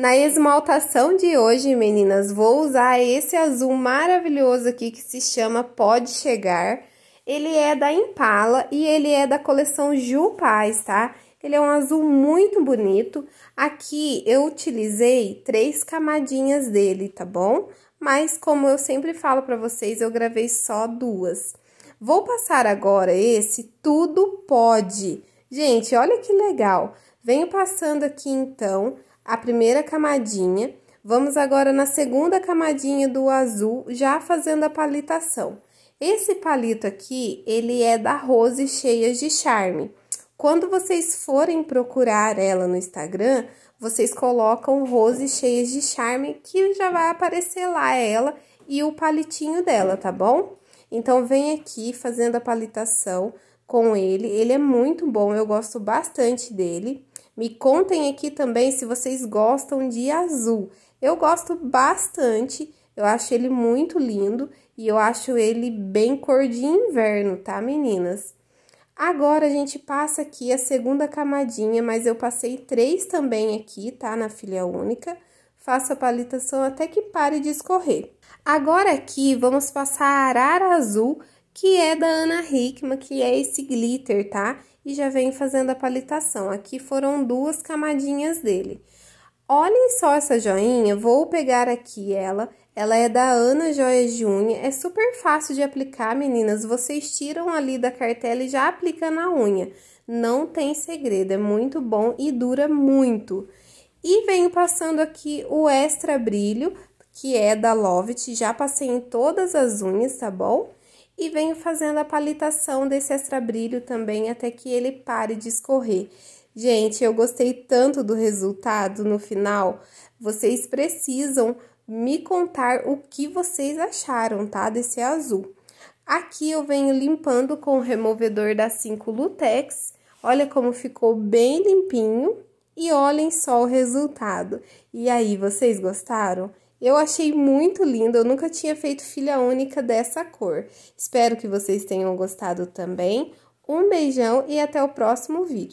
Na esmaltação de hoje, meninas, vou usar esse azul maravilhoso aqui que se chama Pode Chegar. Ele é da Impala e ele é da coleção Ju Paz, tá? Ele é um azul muito bonito. Aqui eu utilizei três camadinhas dele, tá bom? Mas como eu sempre falo para vocês, eu gravei só duas. Vou passar agora esse Tudo Pode. Gente, olha que legal. Venho passando aqui então a primeira camadinha. Vamos agora na segunda camadinha do azul, já fazendo a palitação. Esse palito aqui, ele é da Rose Cheias de Charme. Quando vocês forem procurar ela no Instagram, vocês colocam Rose Cheias de Charme, que já vai aparecer lá ela e o palitinho dela, tá bom? Então, vem aqui fazendo a palitação com ele. Ele é muito bom, eu gosto bastante dele. Me contem aqui também se vocês gostam de azul. Eu gosto bastante, eu acho ele muito lindo e eu acho ele bem cor de inverno, tá, meninas? Agora a gente passa aqui a segunda camadinha, mas eu passei três também aqui, tá, na filha única. Faço a palitação até que pare de escorrer. Agora aqui vamos passar a arara azul que é da Ana Hickman, que é esse glitter, tá? E já vem fazendo a palitação. Aqui foram duas camadinhas dele. Olhem só essa joinha, vou pegar aqui ela. Ela é da Ana Joias de Unha, é super fácil de aplicar, meninas. Vocês tiram ali da cartela e já aplica na unha. Não tem segredo, é muito bom e dura muito. E venho passando aqui o Extra Brilho, que é da Lovit, já passei em todas as unhas, tá bom? e venho fazendo a palitação desse extra brilho também até que ele pare de escorrer. Gente, eu gostei tanto do resultado no final. Vocês precisam me contar o que vocês acharam, tá? Desse azul. Aqui eu venho limpando com o removedor da 5 Lutex. Olha como ficou bem limpinho e olhem só o resultado. E aí, vocês gostaram? Eu achei muito lindo, eu nunca tinha feito filha única dessa cor. Espero que vocês tenham gostado também. Um beijão e até o próximo vídeo.